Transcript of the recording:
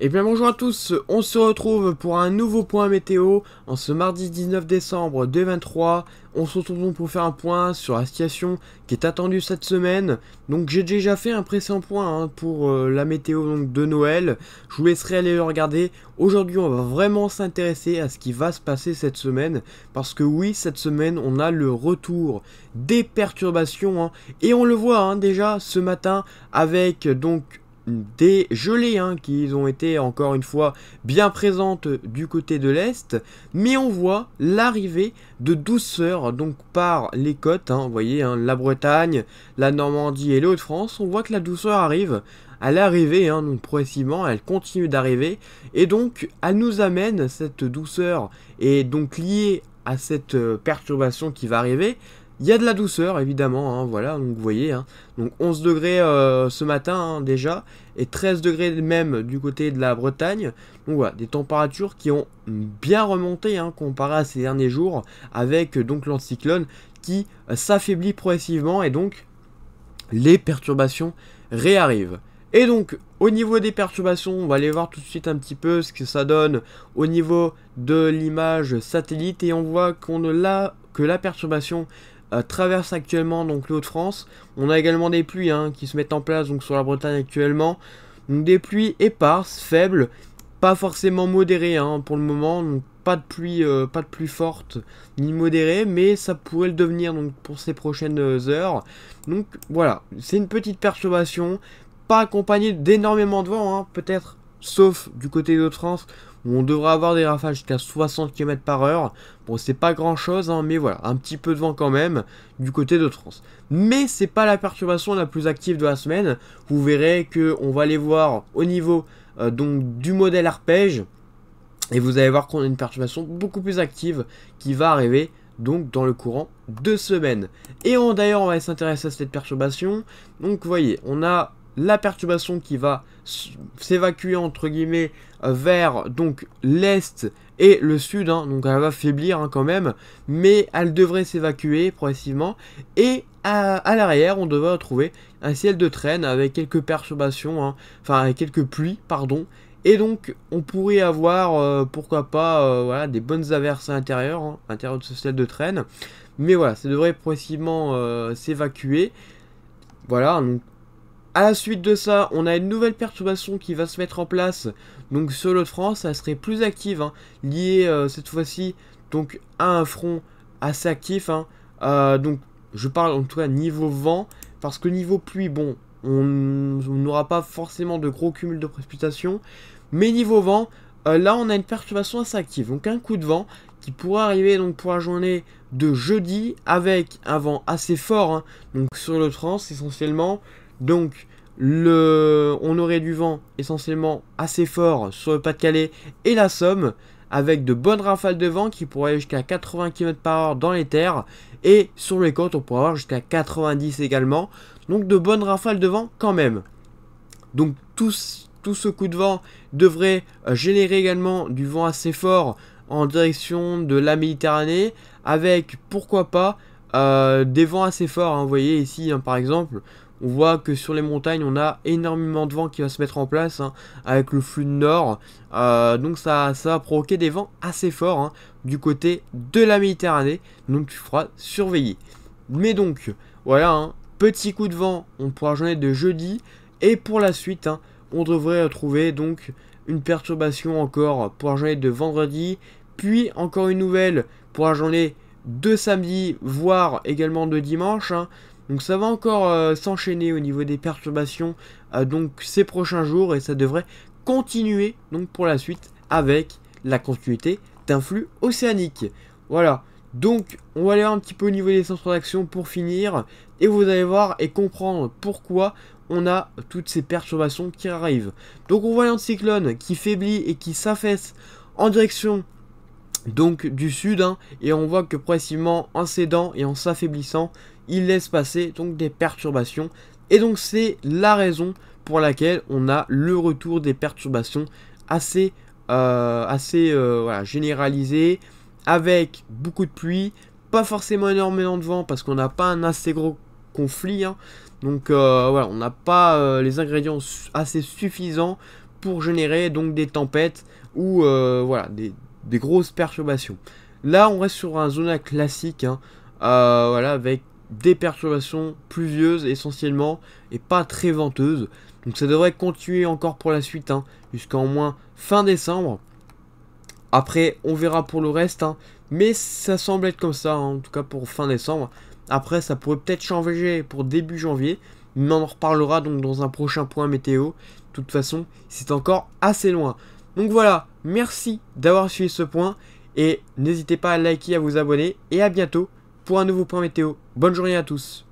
Et eh bien bonjour à tous, on se retrouve pour un nouveau point météo en ce mardi 19 décembre 2023. On se retrouve donc pour faire un point sur la situation qui est attendue cette semaine. Donc j'ai déjà fait un précédent point hein, pour euh, la météo de Noël. Je vous laisserai aller le regarder. Aujourd'hui on va vraiment s'intéresser à ce qui va se passer cette semaine. Parce que oui, cette semaine on a le retour des perturbations. Hein. et on le voit hein, déjà ce matin avec donc des gelées hein, qui ont été encore une fois bien présentes du côté de l'Est, mais on voit l'arrivée de douceur donc par les côtes, hein. vous voyez, hein, la Bretagne, la Normandie et les de france on voit que la douceur arrive, elle l'arrivée. arrivée, donc progressivement, elle continue d'arriver, et donc elle nous amène cette douceur, et donc liée à cette euh, perturbation qui va arriver, il y a de la douceur, évidemment, hein, voilà, donc vous voyez. Hein. donc 11 degrés euh, ce matin hein, déjà, et 13 degrés même du côté de la Bretagne. Donc voilà, des températures qui ont bien remonté comparé à ces derniers jours, avec donc l'anticyclone qui euh, s'affaiblit progressivement, et donc les perturbations réarrivent. Et donc, au niveau des perturbations, on va aller voir tout de suite un petit peu ce que ça donne au niveau de l'image satellite. Et on voit qu'on ne l'a que la perturbation euh, traverse actuellement donc le de france On a également des pluies hein, qui se mettent en place donc sur la Bretagne actuellement. Donc, des pluies éparses, faibles, pas forcément modérées hein, pour le moment. Donc, pas de pluie, euh, pas de pluie forte ni modérée, mais ça pourrait le devenir donc pour ces prochaines euh, heures. Donc voilà, c'est une petite perturbation, pas accompagnée d'énormément de vent, hein, peut-être sauf du côté de Trans où on devrait avoir des rafales jusqu'à 60 km par heure. Bon, c'est pas grand chose, hein, mais voilà, un petit peu de vent quand même du côté de Trans. Mais c'est pas la perturbation la plus active de la semaine. Vous verrez que on va aller voir au niveau euh, donc du modèle arpège et vous allez voir qu'on a une perturbation beaucoup plus active qui va arriver donc dans le courant de semaine. Et on d'ailleurs on va s'intéresser à cette perturbation. Donc vous voyez, on a la perturbation qui va s'évacuer entre guillemets euh, vers donc l'est et le sud, hein. donc elle va faiblir hein, quand même, mais elle devrait s'évacuer progressivement et à, l'arrière on devrait retrouver un ciel de traîne avec quelques perturbations, hein. enfin avec quelques pluies pardon, et donc on pourrait avoir euh, pourquoi pas euh, voilà, des bonnes averses à l'intérieur, à de ce ciel de traîne, mais voilà ça devrait progressivement s'évacuer. Voilà, donc à la suite de ça, on a une nouvelle perturbation qui va se mettre en place. Donc sur l'autre France. ça serait plus active, hein, liée euh, cette fois-ci donc à un front assez actif. Hein. Euh, donc je parle en tout cas niveau vent, parce que niveau pluie, bon, on n'aura pas forcément de gros cumul de précipitations. Mais niveau vent, euh, là on a une perturbation assez active. Donc un coup de vent qui pourra arriver donc pour la journée de jeudi avec un vent assez fort. Hein. donc sur le trans essentiellement. Donc, on aurait du vent essentiellement assez fort sur le Pas-de-Calais et la Somme, avec de bonnes rafales de vent qui pourraient aller jusqu'à 80 km par heure dans les terres, et sur les côtes on pourrait avoir jusqu'à 90 également, donc de bonnes rafales de vent quand même. Donc tout, ce coup de vent devrait euh, générer également du vent assez fort en direction de la Méditerranée, avec pourquoi pas euh, des vents assez forts, hein, vous voyez ici hein, par exemple, on voit que sur les montagnes, on a énormément de vent qui va se mettre en place hein, avec le flux de nord. Euh, donc ça, ça va provoquer des vents assez forts hein, du côté de la Méditerranée. Donc tu feras surveiller. Mais donc, voilà, hein, petit coup de vent on pourra la journée de jeudi. Et pour la suite, on devrait trouver donc une perturbation encore pour la journée de vendredi. Puis encore une nouvelle pour la journée de samedi, voire également de dimanche. Donc ça va encore euh, s'enchaîner au niveau des perturbations euh, donc ces prochains jours et ça devrait continuer donc pour la suite avec la continuité d'un flux océanique. Voilà. Donc on va aller un petit peu au niveau des centres d'action pour finir et vous allez voir et comprendre pourquoi on a toutes ces perturbations qui arrivent. Donc on voit l'anticyclone qui faiblit et qui s'affaisse en direction donc du sud hein, et on voit que progressivement en s'aidant et en s'affaiblissant il laisse passer donc des perturbations. Et donc c'est la raison pour laquelle on a le retour des perturbations assez, généralisées. Euh, assez euh, avec beaucoup de pluie, pas forcément énormément de vent parce qu'on n'a pas un assez gros conflit. Hein. Donc euh, voilà, on n'a pas les ingrédients assez suffisants pour générer donc des tempêtes ou voilà des, grosses perturbations. Là, on reste sur un zona classique, hein, voilà, avec des perturbations pluvieuses essentiellement et pas très venteuses. Donc ça devrait continuer encore pour la suite, hein, jusqu'en moins fin décembre. Après, on verra pour le reste, hein. mais ça semble être comme ça, hein, en tout cas pour fin décembre. Après, ça pourrait peut-être changer pour début janvier, mais on en reparlera donc dans un prochain point météo. De toute façon, c'est encore assez loin. Donc voilà, merci d'avoir suivi ce point, et n'hésitez pas à liker, à vous abonner, et à bientôt pour un nouveau point météo. Bonne journée à tous.